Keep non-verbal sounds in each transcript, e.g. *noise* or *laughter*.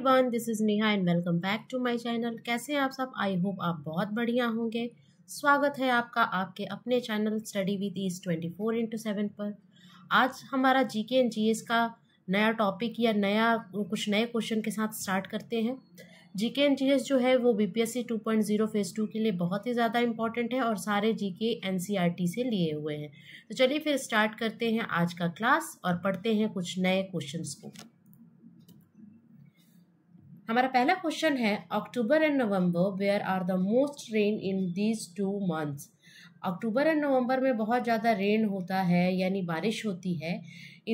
everyone this is Neha and welcome back to my channel कैसे हैं आप सब आई होप आप बहुत बढ़िया होंगे स्वागत है आपका आपके अपने channel Study with Ease twenty four into seven पर आज हमारा जी के एंड जी का नया टॉपिक या नया कुछ नए क्वेश्चन के साथ स्टार्ट करते हैं जी के एंड जी जो है वो BPSC two point zero phase two के लिए बहुत ही ज़्यादा इंपॉर्टेंट है और सारे जी के एन सी आर टी से लिए हुए हैं तो चलिए फिर स्टार्ट करते हैं आज का क्लास और पढ़ते हैं कुछ नए क्वेश्चन को हमारा पहला क्वेश्चन है October and November where are the most rain in these two months October and November में बहुत ज़्यादा रेन होता है यानी बारिश होती है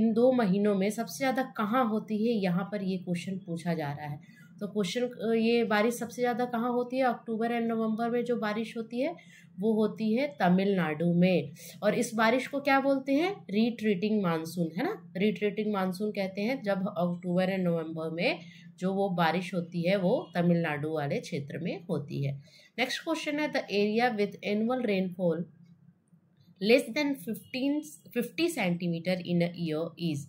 इन दो महीनों में सबसे ज़्यादा कहाँ होती है यहाँ पर ये क्वेश्चन पूछा जा रहा है तो क्वेश्चन ये बारिश सबसे ज़्यादा कहाँ होती है अक्टूबर एंड नवंबर में जो बारिश होती है वो होती है तमिलनाडु में और इस बारिश को क्या बोलते हैं रिट्रीटिंग मानसून है ना रिट्रीटिंग मानसून कहते हैं जब अक्टूबर एंड नवंबर में जो वो बारिश होती है वो तमिलनाडु वाले क्षेत्र में होती है नेक्स्ट क्वेश्चन है the area with annual rainfall less than fifteen fifty centimeter in a year is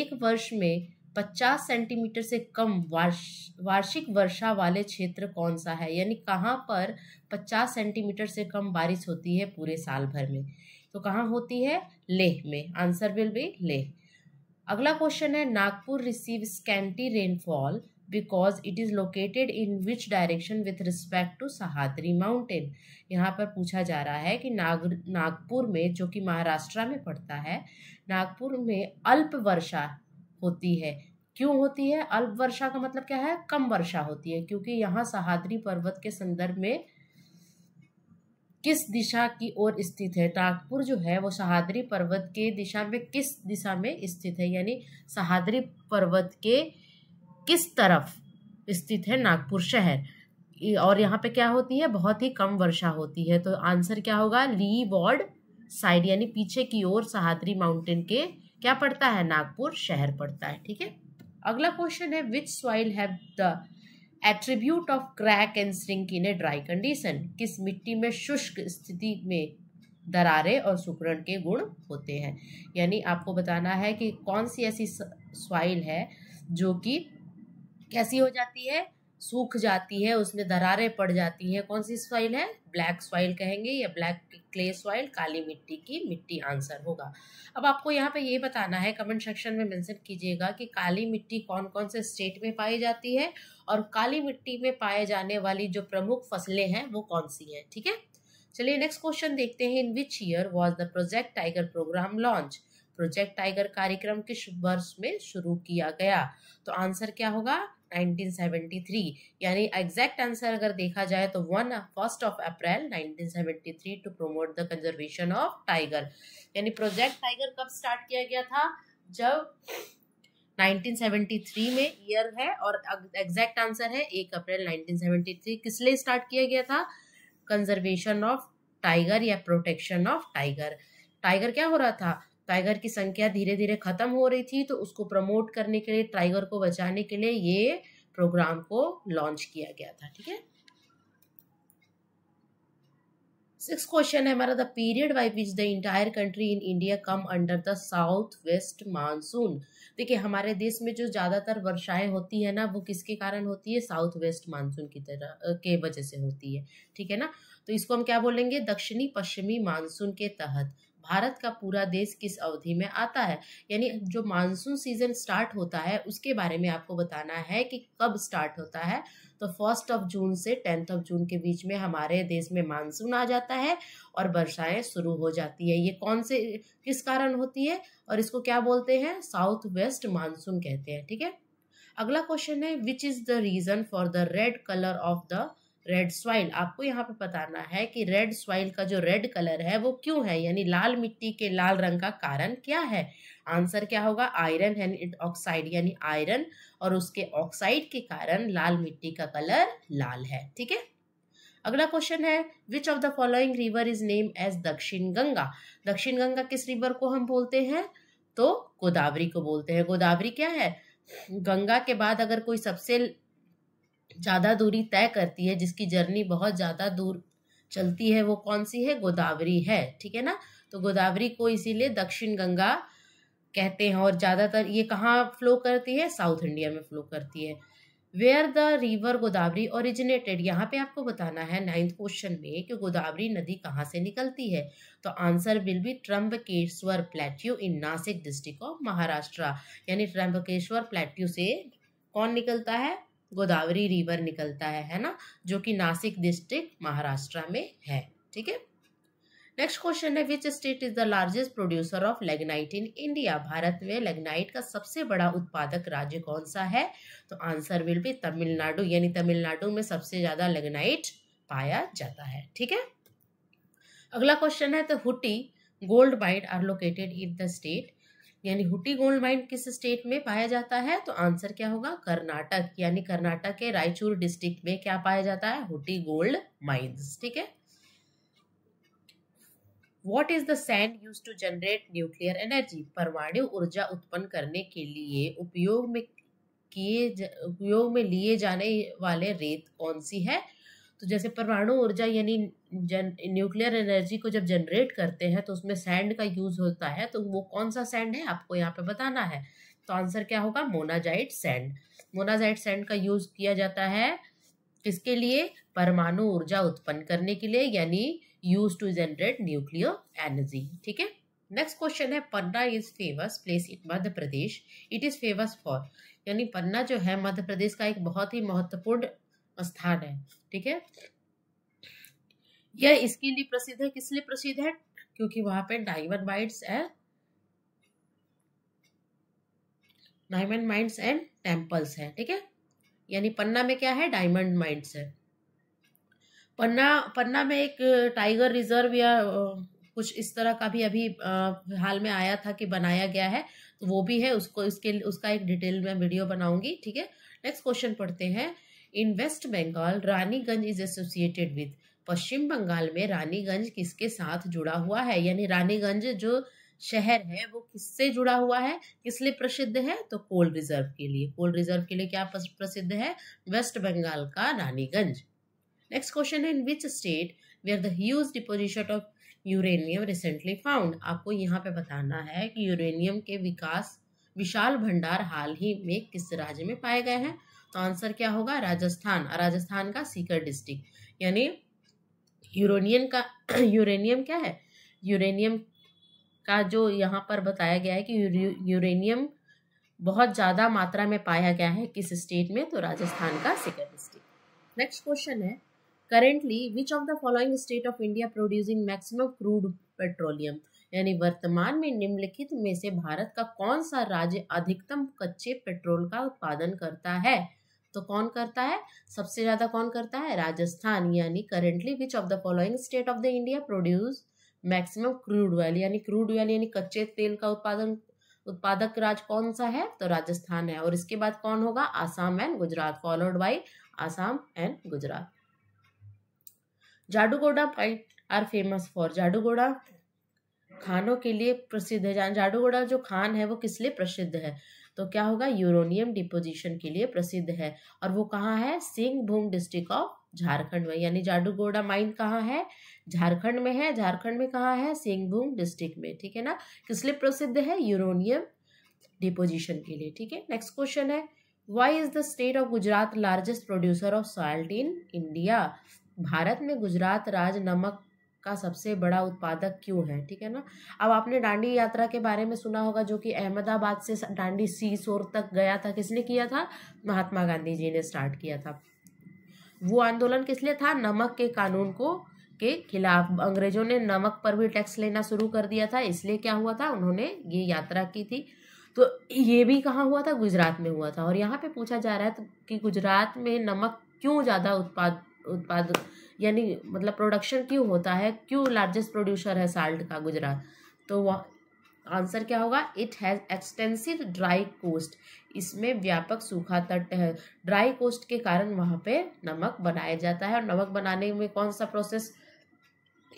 एक वर्ष में 50 सेंटीमीटर से कम वार्ष वार्षिक वर्षा वाले क्षेत्र कौन सा है यानी कहाँ पर 50 सेंटीमीटर से कम बारिश होती है पूरे साल भर में तो कहाँ होती है लेह में आंसर विल बी लेह अगला क्वेश्चन है Nagpur receive scanty rainfall because it is located in which direction with respect to Sahyadri mountain यहाँ पर पूछा जा रहा है कि नाग नागपुर में जो कि महाराष्ट्र में पड़ता है नागपुर में अल्प वर्षा होती है क्यों होती है अल्प वर्षा का मतलब क्या है कम वर्षा होती है क्योंकि यहाँ सहाद्री पर्वत के संदर्भ में किस दिशा की ओर स्थित है नागपुर जो है वो सहाद्री पर्वत के दिशा में किस दिशा में स्थित है यानी सहाद्री पर्वत के किस तरफ स्थित है नागपुर शहर और यहाँ पे क्या होती है बहुत ही कम वर्षा होती है तो आंसर क्या होगा ली वॉर्ड साइड यानी पीछे की ओर सहाद्री माउंटेन के क्या पड़ता है नागपुर शहर पड़ता है ठीक है अगला क्वेश्चन है which soil have the attribute of crack and shrink in a dry condition किस मिट्टी में शुष्क स्थिति में दरारे और सुकरण के गुण होते हैं यानी आपको बताना है कि कौन सी ऐसी सॉइल है जो कि कैसी हो जाती है सूख जाती है उसमें दरारें पड़ जाती हैं कौन सी सॉइल है ब्लैक सॉइल कहेंगे या ब्लैक क्ले सॉइल काली मिट्टी की मिट्टी आंसर होगा अब आपको यहाँ पे ये बताना है कमेंट सेक्शन में मेंशन कीजिएगा कि काली मिट्टी कौन कौन से स्टेट में पाई जाती है और काली मिट्टी में पाए जाने वाली जो प्रमुख फसलें हैं वो कौन सी हैं ठीक है चलिए नेक्स्ट क्वेश्चन देखते हैं in which year was the Project Tiger program launch Project Tiger कार्यक्रम किस वर्ष में शुरू किया गया तो आंसर क्या होगा 1973 यानी एग्जैक्ट आंसर अगर देखा जाए तो one first of April 1973 to promote the conservation of tiger यानी प्रोजेक्ट टाइगर कब स्टार्ट किया गया था जब 1973 में ईयर है और एग्जैक्ट आंसर है एक अप्रैल 1973 किस लिए स्टार्ट किया गया था कंजर्वेशन ऑफ टाइगर या प्रोटेक्शन ऑफ टाइगर टाइगर क्या हो रहा था टाइगर की संख्या धीरे धीरे खत्म हो रही थी तो उसको प्रमोट करने के लिए टाइगर को बचाने के लिए ये प्रोग्राम को लॉन्च किया गया था ठीक है सिक्स क्वेश्चन है हमारा the period by which the entire country in India come under the south west monsoon देखिए हमारे देश में जो ज़्यादातर वर्षाएं होती है ना वो किसके कारण होती है साउथ वेस्ट मानसून की तरह के वजह से होती है ठीक है ना तो इसको हम क्या बोलेंगे दक्षिणी पश्चिमी मानसून के तहत भारत का पूरा देश किस अवधि में आता है यानी जो मानसून सीजन स्टार्ट होता है उसके बारे में आपको बताना है कि कब स्टार्ट होता है तो फर्स्ट ऑफ जून से टेंथ ऑफ जून के बीच में हमारे देश में मानसून आ जाता है और वर्षाएं शुरू हो जाती है ये कौन से किस कारण होती है और इसको क्या बोलते हैं साउथ वेस्ट मानसून कहते हैं ठीक है अगला क्वेश्चन है which is the reason for the red colour of the red soil आपको यहाँ पे बताना है कि रेड सॉइल का जो रेड कलर है वो क्यों है यानी लाल मिट्टी के लाल रंग का कारण क्या है आंसर क्या होगा आयरन एंड ऑक्साइड यानी आयरन और उसके ऑक्साइड के कारण लाल मिट्टी का कलर लाल है ठीक है अगला क्वेश्चन है which of the following river is name as Dakshin Ganga दक्षिण गंगा किस रिवर को हम बोलते हैं तो गोदावरी को बोलते हैं गोदावरी क्या है गंगा के बाद अगर कोई सबसे ज़्यादा दूरी तय करती है जिसकी जर्नी बहुत ज़्यादा दूर चलती है वो कौन सी है गोदावरी है ठीक है ना तो गोदावरी को इसीलिए दक्षिण गंगा कहते हैं और ज़्यादातर ये कहाँ फ्लो करती है साउथ इंडिया में फ्लो करती है where the river Godavari originated यहाँ पे आपको बताना है नाइन्थ क्वेश्चन में कि गोदावरी नदी कहाँ से निकलती है तो answer will be Trimbakeshwar plateau in Nashik district of Maharashtra यानी ट्रम्बकेश्वर प्लेट्यू से कौन निकलता है गोदावरी रिवर निकलता है है ना जो कि नासिक डिस्ट्रिक्ट महाराष्ट्र में है ठीक है नेक्स्ट क्वेश्चन है which state is the largest producer of lignite in India Bharat में लेगनाइट का सबसे बड़ा उत्पादक राज्य कौन सा है तो आंसर विल भी तमिलनाडु यानी तमिलनाडु में सबसे ज्यादा लेग्नाइट पाया जाता है ठीक है अगला क्वेश्चन है द तो Hutti gold mines are located in the state यानी हुटी गोल्ड माइन किस स्टेट में पाया जाता है तो आंसर क्या होगा कर्नाटक यानी कर्नाटक के रायचूर डिस्ट्रिक्ट में क्या पाया जाता है हुटी गोल्ड माइन्स ठीक है what is the sand use to generate nuclear energy परमाणु ऊर्जा उत्पन्न करने के लिए उपयोग में किए उपयोग में लिए जाने वाले रेत कौन सी है तो जैसे परमाणु ऊर्जा यानी जन न्यूक्लियर एनर्जी को जब जनरेट करते हैं तो उसमें सैंड का यूज होता है तो वो कौन सा सैंड है आपको यहाँ पे बताना है तो आंसर क्या होगा मोनाजाइट सैंड मोनाजाइट सैंड का यूज किया जाता है किसके लिए परमाणु ऊर्जा उत्पन्न करने के लिए यानी use to generate nuclear energy ठीक है नेक्स्ट क्वेश्चन है Panna is famous place in Madhya Pradesh it is famous for यानी पन्ना जो है मध्य प्रदेश का एक बहुत ही महत्वपूर्ण स्थान है ठीक है यह इसके लिए प्रसिद्ध है किस लिए प्रसिद्ध है क्योंकि वहां पे डायमंड माइंड है डायमंड माइंड एंड टेम्पल्स है ठीक है यानी पन्ना में क्या है डायमंड माइंड्स है पन्ना पन्ना में एक टाइगर रिजर्व या कुछ इस तरह का भी अभी हाल में आया था कि बनाया गया है तो वो भी है उसको इसके उसका एक डिटेल में वीडियो बनाऊंगी ठीक है नेक्स्ट क्वेश्चन पढ़ते हैं in West Bengal Raniganj is associated with Paschim Bangal में रानीगंज किसके साथ जुड़ा हुआ है यानी रानीगंज जो शहर है वो किससे जुड़ा हुआ है किस लिए प्रसिद्ध है तो कोल रिजर्व के लिए कोल रिजर्व के लिए क्या प्रसिद्ध है वेस्ट बंगाल का रानीगंज नेक्स्ट क्वेश्चन है in which state where the huge deposition of uranium recently found आपको यहाँ पे बताना है कि यूरेनियम के विकास विशाल भंडार हाल ही में किस राज्य में पाए गए हैं तो आंसर क्या होगा राजस्थान राजस्थान का सीकर डिस्ट्रिक्ट यानी यूरोनियन का *clears throat* यूरेनियम क्या है यूरेनियम का जो यहाँ पर बताया गया है कि यूरेनियम बहुत ज़्यादा मात्रा में पाया गया है किस स्टेट में तो राजस्थान का सीकर डिस्ट्रिक्ट नेक्स्ट क्वेश्चन है currently which of the following state of India producing maximum crude petroleum यानी वर्तमान में निम्नलिखित में से भारत का कौन सा राज्य अधिकतम कच्चे पेट्रोल का उत्पादन करता है तो कौन करता है सबसे ज्यादा कौन करता है राजस्थान यानी currently which of the following state of the India produce maximum crude oil यानी क्रूड ऑयल यानी कच्चे तेल का उत्पादन उत्पादक राज्य कौन सा है तो राजस्थान है और इसके बाद कौन होगा Assam and Gujarat followed by Assam and Gujarat Jaduguda पाइट आर फेमस फॉर जाडूगोडा खानों के लिए प्रसिद्ध है जाडूगोडा जो खान है वो किस लिए प्रसिद्ध है तो क्या होगा यूरोनियम डिपोजिशन के लिए प्रसिद्ध है और वो कहाँ है सिंहभूम डिस्ट्रिक्ट ऑफ झारखंड में यानी जाडूगोड़ा माइन कहाँ है झारखंड में है झारखंड में कहाँ है सिंहभूम डिस्ट्रिक्ट में ठीक है ना किस लिए प्रसिद्ध है यूरोनियम डिपोजिशन के लिए ठीक है नेक्स्ट क्वेश्चन है why is the state of Gujarat largest producer of salt in India Bharat में गुजरात राज्य नमक का सबसे बड़ा उत्पादक क्यों है ठीक है ना अब आपने डांडी यात्रा के बारे में सुना होगा जो कि अहमदाबाद से डांडी सोर तक गया था किसने किया था महात्मा गांधी जी ने स्टार्ट किया था वो आंदोलन किस लिए था नमक के कानून को के खिलाफ अंग्रेजों ने नमक पर भी टैक्स लेना शुरू कर दिया था इसलिए क्या हुआ था उन्होंने ये यात्रा की थी तो ये भी कहाँ हुआ था गुजरात में हुआ था और यहाँ पे पूछा जा रहा है कि गुजरात में नमक क्यों ज़्यादा उत्पाद उत्पाद यानी मतलब प्रोडक्शन क्यों होता है क्यों लार्जेस्ट प्रोड्यूसर है साल्ट का गुजरात तो वह आंसर क्या होगा it has extensive dry coast इसमें व्यापक सूखा तट है ड्राई कोस्ट के कारण वहाँ पे नमक बनाया जाता है और नमक बनाने में कौन सा प्रोसेस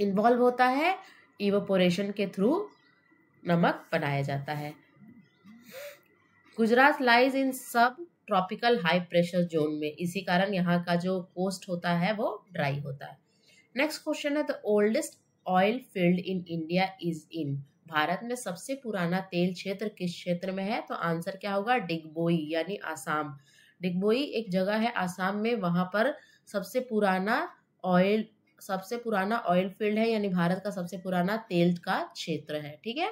इन्वॉल्व होता है इवोपोरेशन के थ्रू नमक बनाया जाता है गुजरात लाइज इन सब ट्रॉपिकल हाई प्रेशर जोन में इसी कारण यहाँ का जो कोस्ट होता है वो ड्राई होता है नेक्स्ट क्वेश्चन है the oldest oil field in India is in Bharat में सबसे पुराना तेल क्षेत्र किस क्षेत्र में है तो आंसर क्या होगा डिगबोई यानी आसाम डिगबोई एक जगह है आसाम में वहाँ पर सबसे पुराना ऑयल सबसे पुराना ऑयल फील्ड है यानी भारत का सबसे पुराना तेल का क्षेत्र है ठीक है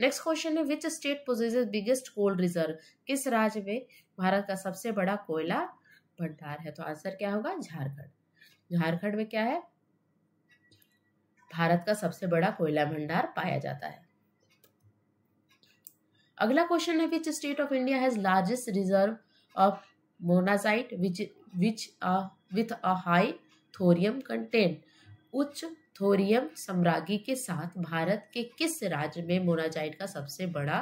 नेक्स्ट क्वेश्चन है which state possesses biggest coal reserve किस राज्य में भारत का सबसे बड़ा कोयला भंडार है तो आंसर क्या होगा झारखंड झारखंड में क्या है भारत का सबसे बड़ा कोयला भंडार पाया जाता है अगला क्वेश्चन है which state of India has largest reserve of monazite which which with a high thorium content उच्च थोरियम सम्रागी के साथ भारत के किस राज्य में मोनाजाइट का सबसे बड़ा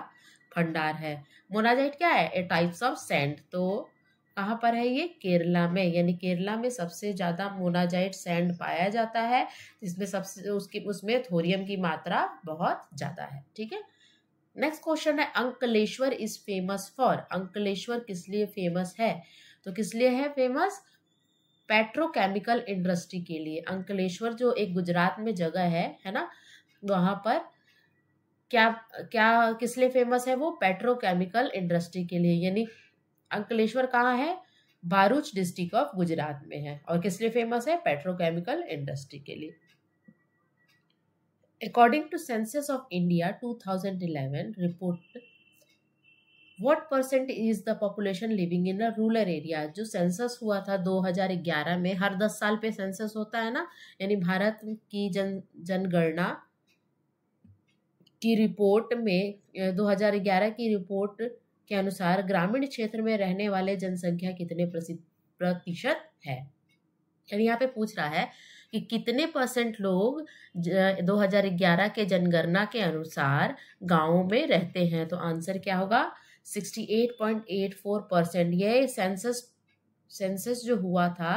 भंडार है मोनाजाइट क्या है ए टाइप्स ऑफ सैंड तो कहाँ पर है ये केरला में यानी केरला में सबसे ज़्यादा मोनाजाइट सैंड पाया जाता है जिसमें सबसे उसकी उसमें थोरियम की मात्रा बहुत ज़्यादा है ठीक है नेक्स्ट क्वेश्चन है Ankleshwar is famous for Ankleshwar किस लिए फेमस है तो किस लिए है फेमस पेट्रोकेमिकल इंडस्ट्री के लिए अंकलेश्वर जो एक गुजरात में जगह है है ना वहाँ पर क्या क्या किस लिए फेमस है वो पेट्रोकेमिकल इंडस्ट्री के लिए यानी अंकलेश्वर कहाँ है भारूच डिस्ट्रिक्ट ऑफ गुजरात में है और किस लिए फेमस है पेट्रोकेमिकल इंडस्ट्री के लिए according to census of India two thousand eleven report what percent is the population living in a rural area जो सेंसस हुआ था 2011 में हर 10 साल पे सेंसस होता है ना यानी भारत की जन जनगणना की रिपोर्ट में 2011 की रिपोर्ट के अनुसार ग्रामीण क्षेत्र में रहने वाले जनसंख्या कितने प्रतिशत है यानी यहाँ पे पूछ रहा है कि कितने परसेंट लोग 2011 के जनगणना के अनुसार गाँव में रहते हैं तो आंसर क्या होगा 68.84 परसेंट यह सेंसस सेंसस जो हुआ था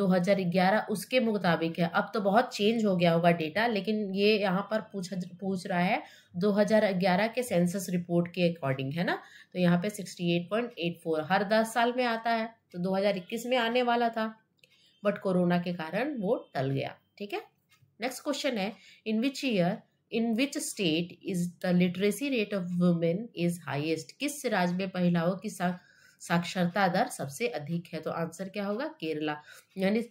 2011 उसके मुताबिक है अब तो बहुत चेंज हो गया होगा डेटा लेकिन ये यहाँ पर पूछ पूछ रहा है 2011 के सेंसस रिपोर्ट के अकॉर्डिंग है ना तो यहाँ पे 68.84 हर 10 साल में आता है तो 2021 में आने वाला था बट कोरोना के कारण वो टल गया ठीक है नेक्स्ट क्वेश्चन है in which year in which state is the literacy rate of women is highest किस राज्य में महिलाओं की साक्षरता दर सबसे अधिक है तो आंसर क्या होगा केरला यानी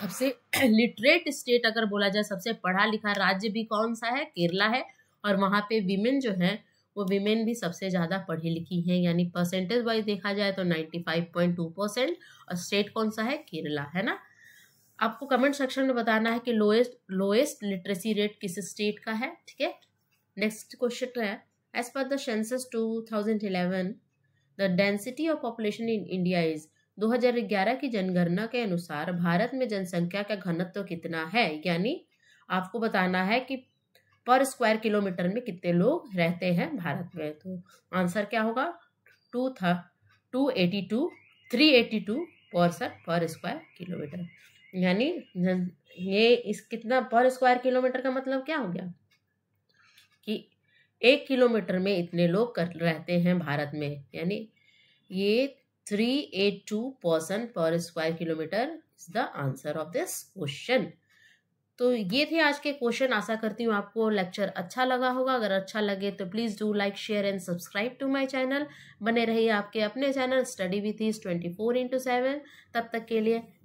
सबसे लिटरेट *clears throat* स्टेट अगर बोला जाए सबसे पढ़ा लिखा राज्य भी कौन सा है केरला है और वहाँ पे विमेन जो है वो विमेन भी सबसे ज़्यादा पढ़ी लिखी हैं यानी परसेंटेज वाइज देखा जाए तो ninety five point two percent और स्टेट कौन सा है केरला है ना आपको कमेंट सेक्शन में बताना है कि लोएस्ट लोएस्ट लिटरेसी रेट किस स्टेट का है ठीक है नेक्स्ट क्वेश्चन तो है as per the census 2011 the density of population in India is 2011 की जनगणना के अनुसार भारत में जनसंख्या का घनत्व तो कितना है यानी आपको बताना है कि पर स्क्वायर किलोमीटर में कितने लोग रहते हैं भारत में तो आंसर क्या होगा टू था two eighty two three eighty two person per square kilometre यानी ये इस कितना पर स्क्वायर किलोमीटर का मतलब क्या हो गया कि एक किलोमीटर में इतने लोग कर रहते हैं भारत में यानी ये three eight two person per square kilometre is the answer of this question तो ये थे आज के क्वेश्चन आशा करती हूँ आपको लेक्चर अच्छा लगा होगा अगर अच्छा लगे तो please do like share and subscribe to my channel बने रहिए आपके अपने channel study with ease twenty four into seven तब तक के लिए